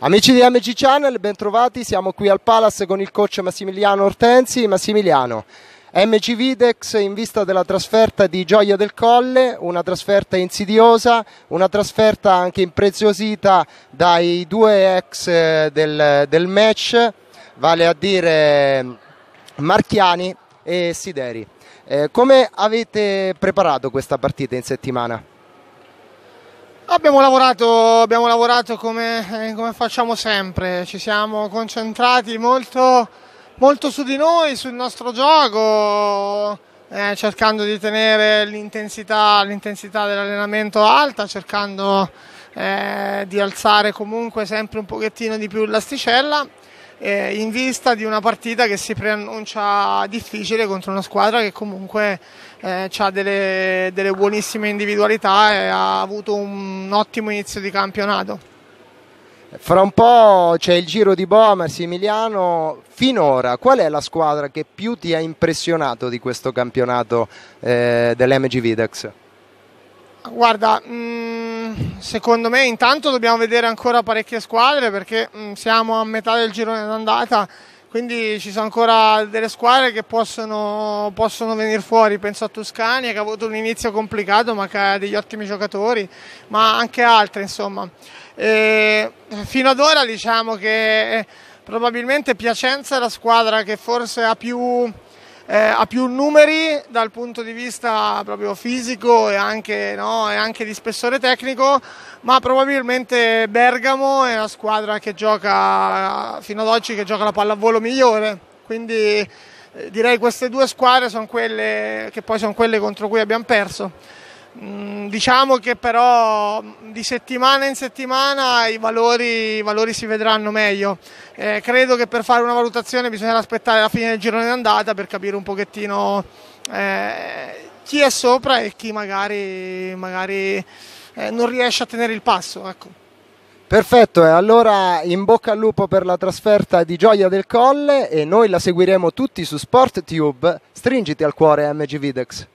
Amici di MG Channel, bentrovati, siamo qui al Palace con il coach Massimiliano Ortensi. Massimiliano, MG Videx in vista della trasferta di Gioia del Colle, una trasferta insidiosa, una trasferta anche impreziosita dai due ex eh, del, del match, vale a dire Marchiani e Sideri. Eh, come avete preparato questa partita in settimana? abbiamo lavorato, abbiamo lavorato come, eh, come, facciamo sempre, ci siamo concentrati molto, molto su di noi, sul nostro gioco, eh, cercando di tenere l'intensità, dell'allenamento alta, cercando eh, di alzare comunque sempre un pochettino di più l'asticella eh, in vista di una partita che si preannuncia difficile contro una squadra che comunque eh, ha delle, delle buonissime individualità e ha avuto un ottimo inizio di campionato. Fra un po' c'è il giro di Boa Massimiliano. Finora, qual è la squadra che più ti ha impressionato di questo campionato eh, dell'MG Videx? Guarda, mh mm, Mm, secondo me intanto dobbiamo vedere ancora parecchie squadre perché mm, siamo a metà del girone d'andata, quindi ci sono ancora delle squadre che possono, possono venire fuori, penso a Toscania che ha avuto un inizio complicato ma che ha degli ottimi giocatori, ma anche altre insomma. E fino ad ora diciamo che eh, probabilmente Piacenza è la squadra che forse ha più eh, ha più numeri dal punto di vista proprio fisico e anche, no, e anche, di spessore tecnico, ma probabilmente Bergamo è la squadra che gioca fino ad oggi che gioca la pallavolo migliore. Quindi eh, direi queste due squadre sono quelle che poi sono quelle contro cui abbiamo perso. Mm, diciamo che però mm, di settimana in settimana i valori, i valori si vedranno meglio. Eh, credo che per fare una valutazione bisognerà aspettare la fine del girone d'andata per capire un pochettino eh, chi è sopra e chi magari, magari eh, non riesce a tenere il passo. Ecco. Perfetto, e allora in bocca al lupo per la trasferta di Gioia del Colle e noi la seguiremo tutti su SportTube. Stringiti al cuore MG Videx.